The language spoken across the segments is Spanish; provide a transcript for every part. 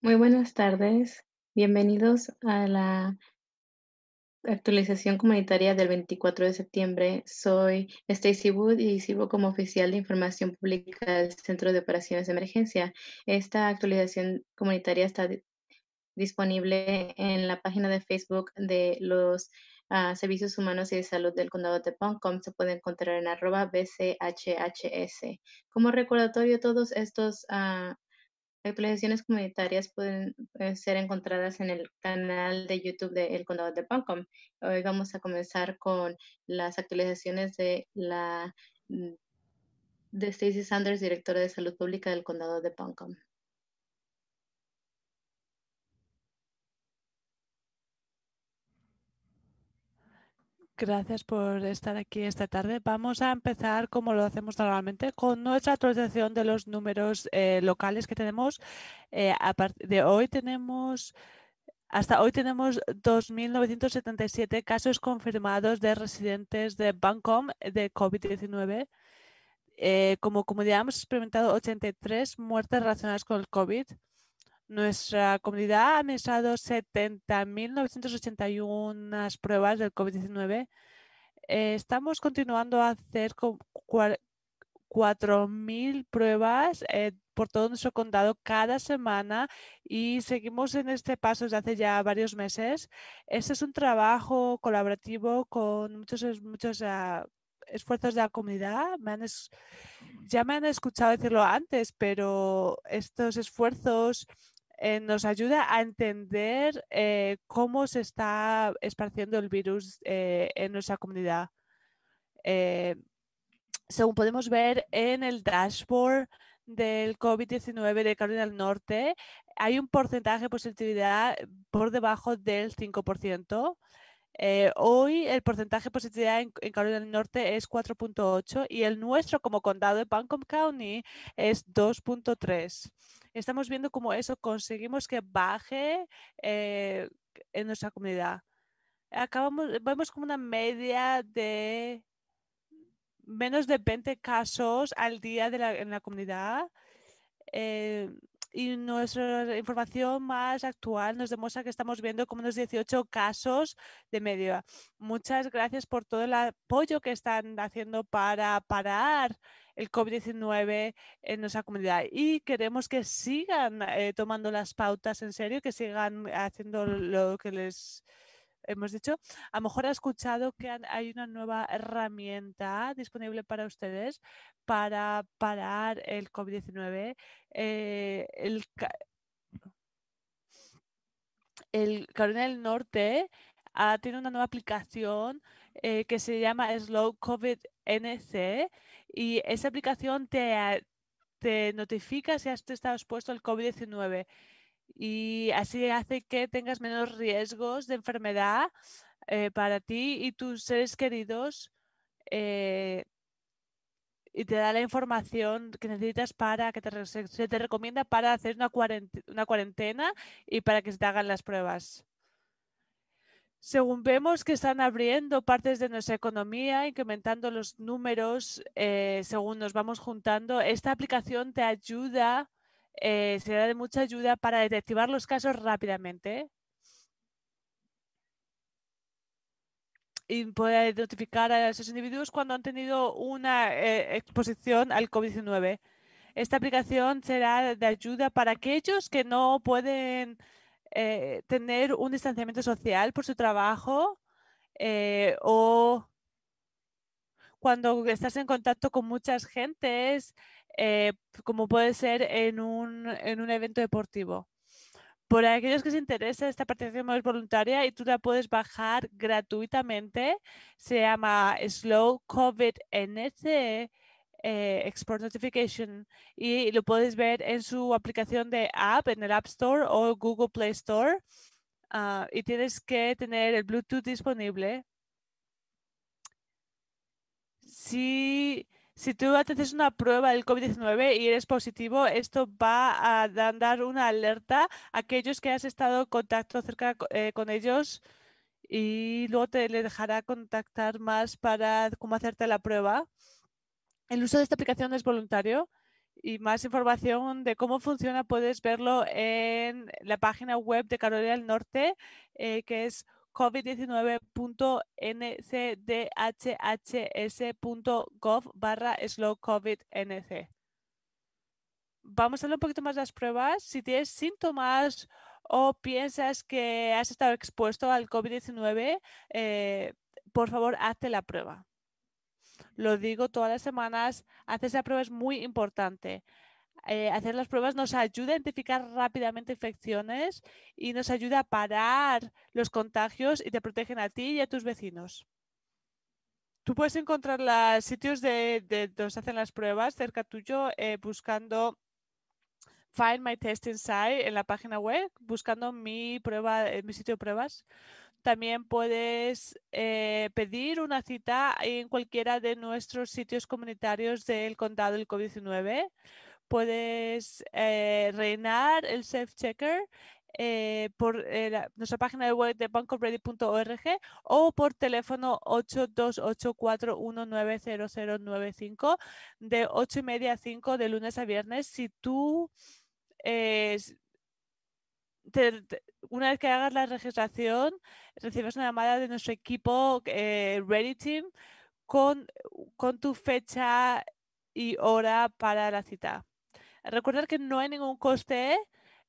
Muy buenas tardes. Bienvenidos a la actualización comunitaria del 24 de septiembre. Soy Stacy Wood y sirvo como oficial de información pública del Centro de Operaciones de Emergencia. Esta actualización comunitaria está disponible en la página de Facebook de los ah, Servicios Humanos y de Salud del Condado de Poncom. Se puede encontrar en arroba BCHHS. Como recordatorio, todos estos ah, Actualizaciones comunitarias pueden eh, ser encontradas en el canal de YouTube del Condado de Pancom. Hoy vamos a comenzar con las actualizaciones de la mm, de Stacy Sanders, directora de Salud Pública del Condado de Pancom. Gracias por estar aquí esta tarde. Vamos a empezar, como lo hacemos normalmente, con nuestra actualización de los números eh, locales que tenemos. Eh, a de hoy tenemos... Hasta hoy tenemos 2.977 casos confirmados de residentes de Bancom de COVID-19. Eh, como comunidad hemos experimentado 83 muertes relacionadas con el COVID. Nuestra comunidad ha administrado 70.981 pruebas del COVID-19. Eh, estamos continuando a hacer 4.000 pruebas eh, por todo nuestro condado cada semana y seguimos en este paso desde hace ya varios meses. Este es un trabajo colaborativo con muchos, muchos ah, esfuerzos de la comunidad. ya me han escuchado decirlo antes, pero estos esfuerzos eh, nos ayuda a entender eh, cómo se está esparciendo el virus eh, en nuestra comunidad. según podemos ver en el dashboard del COVID-19 de Carolina del Norte, hay un porcentaje de positividad por debajo del 5%. Eh, hoy el porcentaje de positividad en, Carolina del Norte es 4.8 y el nuestro como condado de Buncombe County es 2.3. Estamos viendo cómo eso conseguimos que baje eh, en nuestra comunidad. Acabamos, vemos como una media de menos de 20 casos al día en la comunidad. Eh, y nuestra información más actual nos demuestra que estamos viendo como unos 18 casos de media. Muchas gracias por todo el apoyo que están haciendo para parar el COVID-19 en nuestra comunidad y queremos que sigan eh, tomando las pautas en serio, que sigan haciendo lo que les hemos dicho, a lo mejor ha escuchado que hay una nueva herramienta disponible para ustedes para parar el COVID-19. Eh, el, el del Norte ah, tiene una nueva aplicación eh, que se llama Slow COVID NC y esa aplicación te, te notifica si has estado expuesto al COVID-19 y así hace que tengas menos riesgos de enfermedad eh, para ti y tus seres queridos eh, y te da la información que necesitas para que te, se te recomienda para hacer una cuarentena, y para que se te hagan las pruebas. Según vemos que están abriendo partes de nuestra economía, incrementando los números eh, según nos vamos juntando, esta aplicación te ayuda eh, será de mucha ayuda para detectivar los casos rápidamente y poder notificar a esos individuos cuando han tenido una eh, exposición al COVID-19. Esta aplicación será de ayuda para aquellos que no pueden eh, tener un distanciamiento social por su trabajo o cuando estás en contacto con muchas gentes, eh, como puede ser en un, evento deportivo. Por aquellos que se interesa, esta participación es voluntaria y tú la puedes bajar gratuitamente. Se llama Slow COVID NC eh, Export Notification y lo puedes ver en su aplicación de app, en el App Store o Google Play Store. Ah, y tienes que tener el Bluetooth disponible si, tú haces una prueba del COVID-19 y eres positivo, esto va a dar una alerta a aquellos que has estado en contacto cerca eh, con ellos y luego te le dejará contactar más para cómo hacerte la prueba. El uso de esta aplicación es voluntario y más información de cómo funciona puedes verlo en la página web de Carolina del Norte, eh, que es covid19.ncdhhs.gov barra nc. Vamos a hablar un poquito más de las pruebas. Si tienes síntomas o piensas que has estado expuesto al COVID-19, eh, por favor, hazte la prueba. Lo digo todas las semanas, hacer esa prueba es muy importante. Eh, hacer las pruebas nos ayuda a identificar rápidamente infecciones y nos ayuda a parar los contagios y te protegen a ti y a tus vecinos. Tú puedes encontrar los sitios de, donde se hacen las pruebas cerca tuyo eh, buscando Find My Testing Site en la página web, buscando mi, prueba, eh, mi sitio de pruebas. También puedes pedir una cita en cualquiera de nuestros sitios comunitarios del condado del COVID-19 puedes eh, rellenar el self-checker eh, por eh, nuestra página de web de bancoready.org o por teléfono 8284190095 de 8 y media a 5 de lunes a viernes. Si tú, eh, una vez que hagas la registración, recibes una llamada de nuestro equipo Ready Team con tu fecha y hora para la cita. Recordar que no hay ningún coste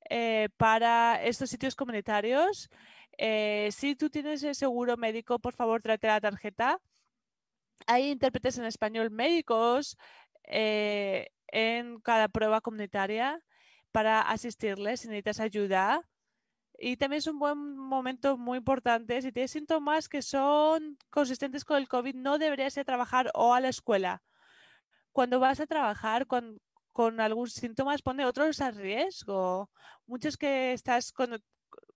eh, para estos sitios comunitarios. Eh, si tú tienes el seguro médico, por favor, tráete la tarjeta. Hay intérpretes en español médicos eh, en cada prueba comunitaria para asistirles si necesitas ayuda. Y también es un buen momento muy importante. Si tienes síntomas que son consistentes con el COVID, no deberías ir a trabajar o a la escuela. Cuando vas a trabajar, cuando, con algunos síntomas pone otros a riesgo. Muchos que estás con eh,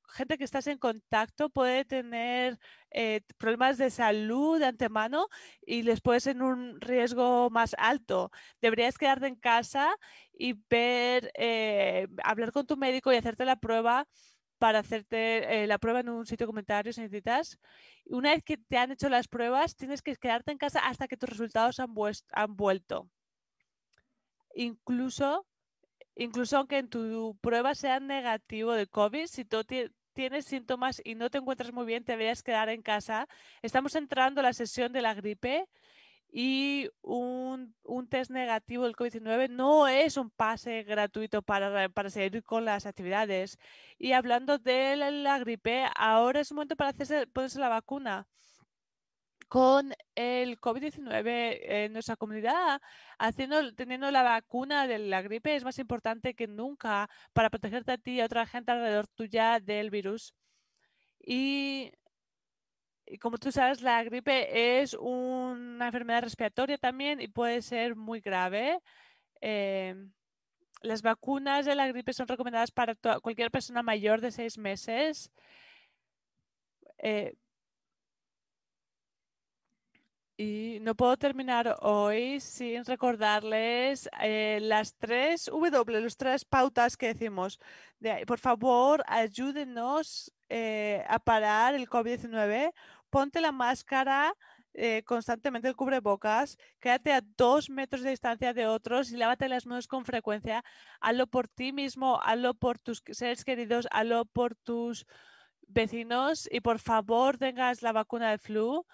gente que estás en contacto puede tener eh, problemas de salud de antemano y les puedes en un riesgo más alto. Deberías quedarte en casa y ver, eh, hablar con tu médico y hacerte la prueba para hacerte la prueba en un sitio comentario si necesitas. Una vez que te han hecho las pruebas, tienes que quedarte en casa hasta que tus resultados han vuelto incluso, incluso aunque en tu prueba sea negativo de COVID, si tú tienes síntomas y no te encuentras muy bien, te deberías quedar en casa. Estamos entrando la sesión de la gripe y un, test negativo del COVID-19 no es un pase gratuito para, seguir con las actividades. Y hablando de la, gripe, ahora es un momento para hacerse, ponerse la vacuna con el COVID-19 en nuestra comunidad, teniendo la vacuna de la gripe es más importante que nunca para protegerte a ti y a otra gente alrededor tuya del virus. Y, como tú sabes, la gripe es una enfermedad respiratoria también y puede ser muy grave. Eh, las vacunas de la gripe son recomendadas para cualquier persona mayor de seis meses. Eh, y no puedo terminar hoy sin recordarles eh, las tres W, las tres pautas que decimos. por favor, ayúdenos eh, a parar el COVID-19. Ponte la máscara eh, constantemente, el cubrebocas. Quédate a dos metros de distancia de otros y lávate las manos con frecuencia. Hazlo por ti mismo, hazlo por tus seres queridos, hazlo por tus vecinos y por favor tengas la vacuna de flu.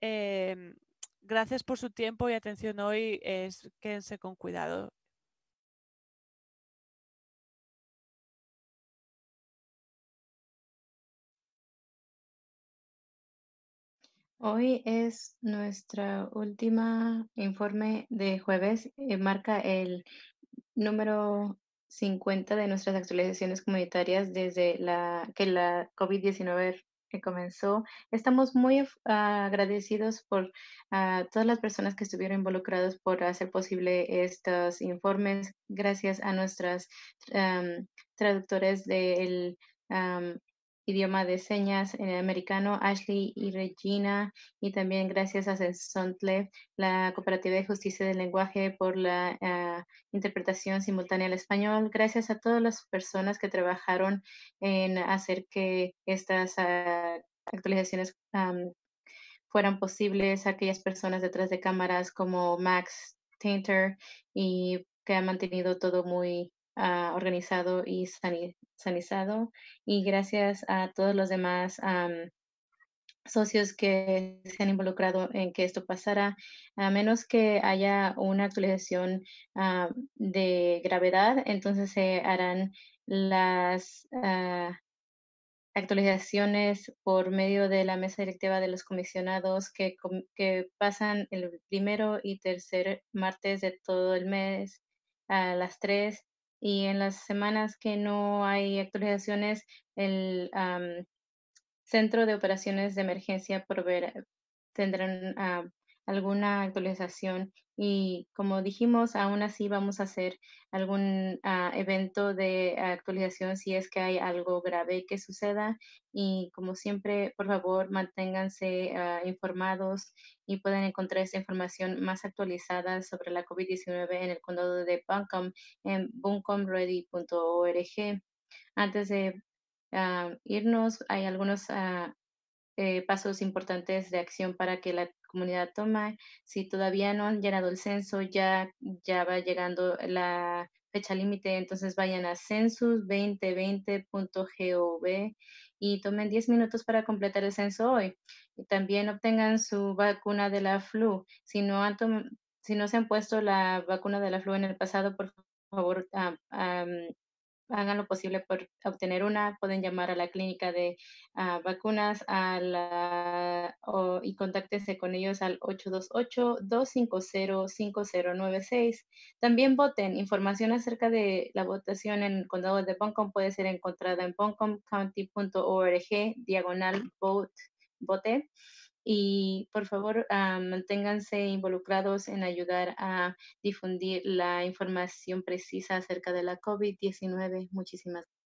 Em, Gracias por su tiempo y atención hoy. quédense con cuidado. Hoy es nuestra última informe de jueves. Eh, marca el número 50 de nuestras actualizaciones comunitarias desde la, que la COVID-19 que comenzó. Estamos muy agradecidos por ah, todas las personas que estuvieron involucradas por hacer posible estos informes. Gracias a nuestras traductores del idioma de señas en el americano, Ashley y Regina, y también gracias a Sontle, la Cooperativa de Justicia del Lenguaje, por la ah, interpretación simultánea al español. Gracias a todas las personas que trabajaron en hacer que estas ah, actualizaciones fueran posibles, aquellas personas detrás de cámaras como Max Tainter y que ha mantenido todo muy Ah, organizado y sanizado. Y gracias a todos los demás socios que se han involucrado en que esto pasara, a menos que haya una actualización ah, de gravedad, entonces se harán las ah, actualizaciones por medio de la mesa directiva de los comisionados que, que pasan el primero y tercer martes de todo el mes a las 3 y en las semanas que no hay actualizaciones, el Centro de Operaciones de Emergencia ver tendrán ah, alguna actualización y como dijimos, aún así vamos a hacer algún ah, evento de actualización si es que hay algo grave que suceda y como siempre, por favor, manténganse ah, informados y pueden encontrar esta información más actualizada sobre la COVID-19 en el condado de Buncombe en buncomready.org. Antes de ah, irnos, hay algunos eh, pasos importantes de acción para que la comunidad toma. Si todavía no han llenado el censo, ya, ya va llegando la fecha límite, entonces vayan a census2020.gov y tomen 10 minutos para completar el censo hoy. Y también obtengan su vacuna de la flu. Si no, han si no se han puesto la vacuna de la flu en el pasado, por favor, hagan lo posible por obtener una, pueden llamar a la clínica de ah, vacunas a o, y contáctense con ellos al 828-250-5096. También voten. Información acerca de la votación en el condado de Buncombe puede ser encontrada en buncombecounty.org diagonal vote. vote y por favor ah, manténganse involucrados en ayudar a difundir la información precisa acerca de la COVID-19. Muchísimas gracias.